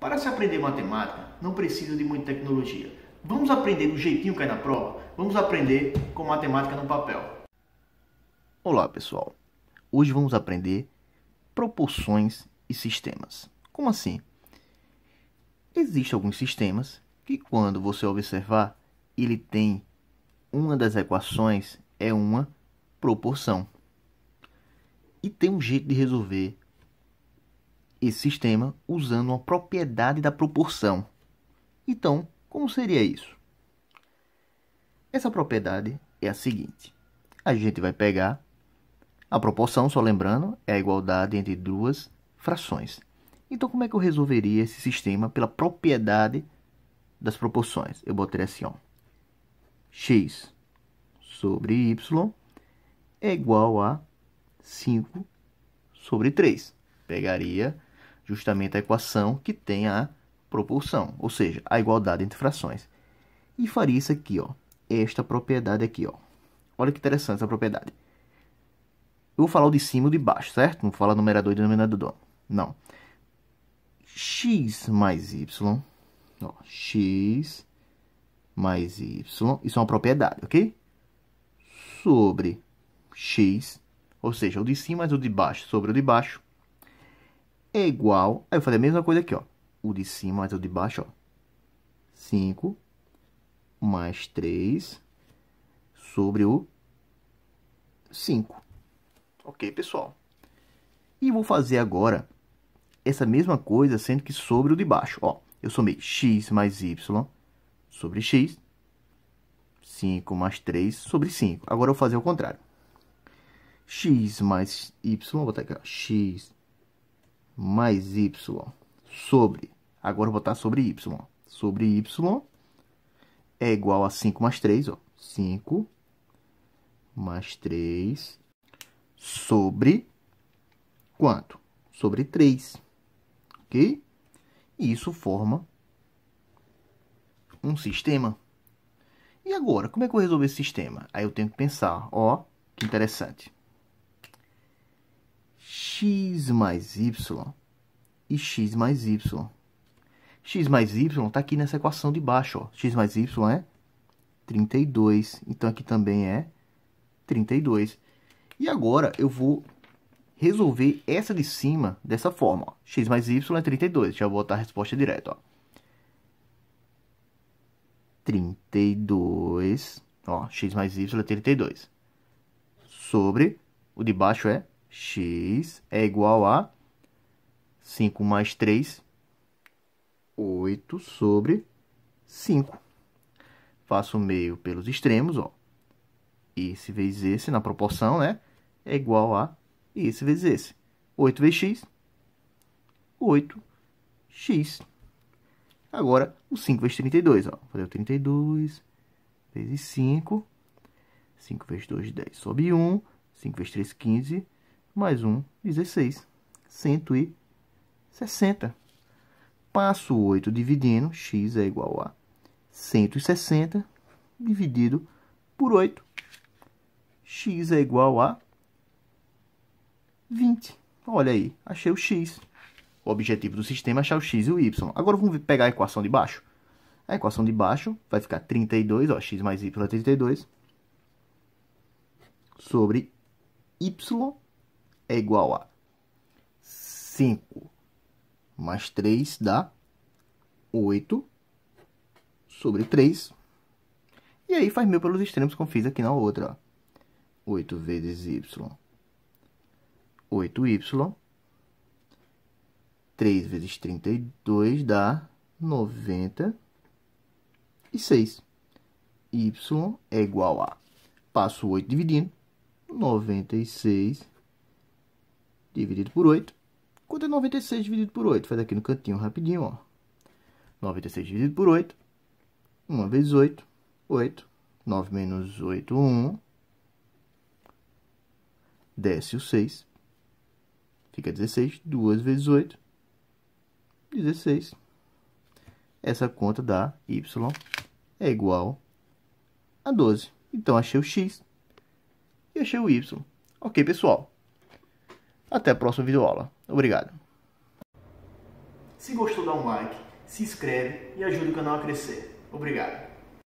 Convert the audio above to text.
Para se aprender matemática, não precisa de muita tecnologia. Vamos aprender do jeitinho que é na prova? Vamos aprender com matemática no papel. Olá, pessoal. Hoje vamos aprender proporções e sistemas. Como assim? Existem alguns sistemas que quando você observar, ele tem uma das equações é uma proporção. E tem um jeito de resolver esse sistema usando uma propriedade da proporção. Então, como seria isso? Essa propriedade é a seguinte: a gente vai pegar a proporção, só lembrando, é a igualdade entre duas frações. Então, como é que eu resolveria esse sistema pela propriedade das proporções? Eu botaria assim, ó. x sobre y é igual a 5 sobre 3. Pegaria justamente a equação que tem a proporção, ou seja, a igualdade entre frações. E faria isso aqui, ó, esta propriedade aqui. Ó. Olha que interessante essa propriedade. Eu vou falar o de cima e o de baixo, certo? Não vou falar numerador e denominador. Não. x mais y, ó, x mais y, isso é uma propriedade, ok? Sobre x, ou seja, o de cima mais o de baixo sobre o de baixo, é igual. Aí eu falei a mesma coisa aqui, ó. O de cima mais o de baixo, ó. 5 mais 3 sobre o 5. Ok, pessoal? E vou fazer agora essa mesma coisa, sendo que sobre o de baixo. Ó, eu somei x mais y sobre x, 5 mais 3 sobre 5. Agora eu vou fazer o contrário. x mais y, vou botar aqui, ó, x mais y sobre, agora vou botar sobre y, sobre y é igual a 5 mais 3, ó, 5 mais 3 sobre quanto? Sobre 3, ok? E isso forma um sistema. E agora, como é que eu resolvo esse sistema? Aí eu tenho que pensar, ó, que interessante x mais y e x mais y. x mais y está aqui nessa equação de baixo. Ó. x mais y é 32. Então, aqui também é 32. E agora, eu vou resolver essa de cima dessa forma. Ó. x mais y é 32. Deixa eu botar a resposta direto. Ó. 32, ó, x mais y é 32, sobre, o de baixo é x é igual a 5 mais 3, 8 sobre 5. Faço o meio pelos extremos, ó. Esse vezes esse na proporção, né? É igual a esse vezes esse. 8 vezes x, 8x. Agora, o 5 vezes 32, ó. Vou fazer o 32 vezes 5. 5 vezes 2, 10. sobre 1. 5 vezes 3, 15 mais 1, 16. 160. Passo 8 dividindo, x é igual a 160 dividido por 8. x é igual a 20. Olha aí, achei o x. O objetivo do sistema é achar o x e o y. Agora vamos pegar a equação de baixo. A equação de baixo vai ficar 32, ó, x mais y é 32, sobre y é igual a 5 mais 3 dá 8 sobre 3. E aí faz mil pelos extremos, como fiz aqui na outra. Ó. 8 vezes y, 8y. 3 vezes 32 dá 96. y é igual a, passo 8 dividindo, 96 dividido por 8. Quanto é 96 dividido por 8? Faz aqui no cantinho rapidinho, ó. 96 dividido por 8. 1 vezes 8, 8. 9 menos 8, 1. Desce o 6. Fica 16. 2 vezes 8, 16. Essa conta da y é igual a 12. Então, achei o x e achei o y. Ok, pessoal. Até a próxima videoaula. Obrigado. Se gostou, dá um like, se inscreve e ajuda o canal a crescer. Obrigado.